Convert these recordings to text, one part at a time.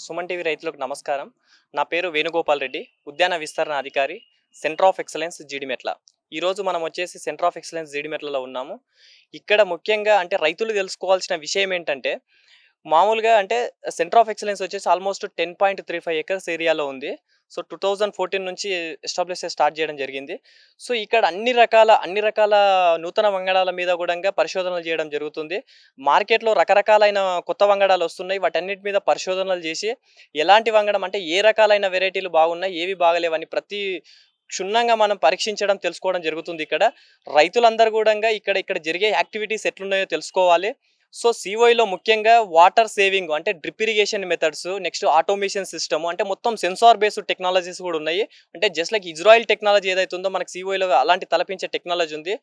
Suman TV రైతులకు నమస్కారం నా పేరు వేణుగోపాల్ రెడ్డి ఉద్యాన విస్తరణ అధికారి సెంటర్ ఆఫ్ ఎక్సలెన్స్ జీడిమెట్ల ఈరోజు మనం వచ్చేసి సెంటర్ ఆఫ్ ఎక్సలెన్స్ జీడిమెట్లలో ఉన్నాము ఇక్కడ ముఖ్యంగా అంటే రైతులు తెలుసుకోవాల్సిన విషయం ఏంటంటే మామూలుగా అంటే సెంటర్ ఆఫ్ ఎక్సలెన్స్ వచ్చేసి almost ten point three five acres ఏరియాలో ఉంది సో టూ థౌజండ్ ఫోర్టీన్ నుంచి ఎస్టాబ్లిష్ స్టార్ట్ చేయడం జరిగింది సో ఇక్కడ అన్ని రకాల అన్ని రకాల నూతన వంగడాల మీద కూడా పరిశోధనలు చేయడం జరుగుతుంది మార్కెట్లో రకరకాలైన కొత్త వంగడాలు వస్తున్నాయి వాటన్నిటి మీద పరిశోధనలు చేసి ఎలాంటి వంగడం అంటే ఏ రకాలైన వెరైటీలు బాగున్నాయి ఏవి బాగలేవని ప్రతి క్షుణ్ణంగా మనం పరీక్షించడం తెలుసుకోవడం జరుగుతుంది ఇక్కడ రైతులందరూ కూడా ఇక్కడ ఇక్కడ జరిగే యాక్టివిటీస్ ఎట్లున్నాయో తెలుసుకోవాలి సో సిఓఈలో e ముఖ్యంగా వాటర్ సేవింగ్ అంటే drip irrigation methods next automation system అంటే మొత్తం సెన్సార్ బేస్డ్ టెక్నాలజీస్ కూడా ఉన్నాయి అంటే జస్ట్ లైక్ ఇజ్రాయిల్ టెక్నాలజీ ఏదైతే ఉందో మనకు సిఓఈలో e అలాంటి తలపించే టెక్నాలజీ ఉంది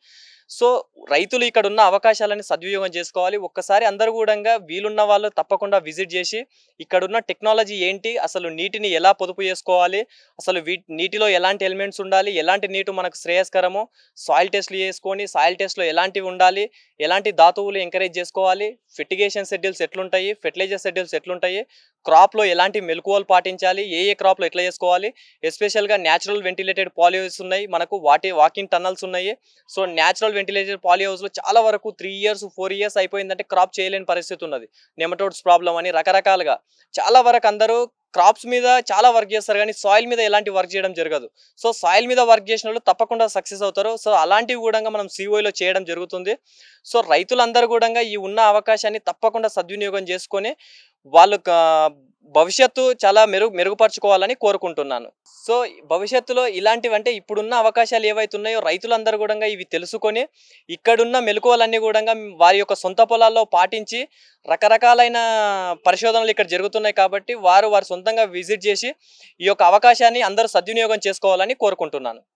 సో రైతులు ఇక్కడ ఉన్న అవకాశాలని సద్వినియోగం చేసుకోవాలి ఒక్కసారి అందరూ కూడా వీలున్న వాళ్ళు తప్పకుండా విజిట్ చేసి ఇక్కడున్న టెక్నాలజీ ఏంటి అసలు నీటిని ఎలా పొదుపు చేసుకోవాలి అసలు వీ నీటిలో ఎలాంటి ఎలిమెంట్స్ ఉండాలి ఎలాంటి నీటి మనకు శ్రేయస్కరము సాయిల్ టెస్ట్లు చేసుకొని సాయిల్ టెస్ట్లో ఎలాంటివి ఉండాలి ఎలాంటి ధాతువులు ఎంకరేజ్ చేసుకోవాలి చేయాలి ఫిటిగేషన్ షెడ్యూల్స్ ఎట్లుంటాయి ఫెర్టిలైజర్ షెడ్యూల్స్ ఎట్లుంటాయి క్రాప్లో ఎలాంటి మెలకువలు పాటించాలి ఏ ఏ క్రాప్లో ఎట్లా చేసుకోవాలి ఎస్పెషల్గా న్యాచురల్ వెంటిలేటెడ్ పాలిహౌస్ ఉన్నాయి మనకు వాటి వాకింగ్ టన్నల్స్ ఉన్నాయి సో న్యాచురల్ వెంటిలేటెడ్ పాలిహౌస్లో చాలా వరకు త్రీ ఇయర్స్ ఫోర్ ఇయర్స్ అయిపోయిందంటే క్రాప్ చేయలేని పరిస్థితి ఉన్నది నెమటోడ్స్ ప్రాబ్లం అని రకరకాలుగా చాలా వరకు అందరూ క్రాప్స్ మీద చాలా వర్క్ చేస్తారు కానీ సాయిల్ మీద ఎలాంటి వర్క్ చేయడం జరగదు సో సాయిల్ మీద వర్క్ చేసిన వాళ్ళు తప్పకుండా సక్సెస్ అవుతారు సో అలాంటివి కూడా మనం సిఓలో e చేయడం జరుగుతుంది సో రైతులందరూ కూడా ఈ ఉన్న అవకాశాన్ని తప్పకుండా సద్వినియోగం చేసుకొని వాళ్ళు భవిష్యత్తు చాలా మెరుగు మెరుగుపరచుకోవాలని కోరుకుంటున్నాను సో భవిష్యత్తులో ఇలాంటివంటే ఇప్పుడున్న అవకాశాలు ఏవైతే ఉన్నాయో రైతులందరూ కూడా ఇవి తెలుసుకొని ఇక్కడున్న మెలకువలన్నీ కూడా వారి యొక్క సొంత పొలాల్లో పాటించి రకరకాలైన పరిశోధనలు ఇక్కడ జరుగుతున్నాయి కాబట్టి వారు వారు సొంతంగా విజిట్ చేసి ఈ యొక్క అవకాశాన్ని అందరూ సద్వినియోగం చేసుకోవాలని కోరుకుంటున్నాను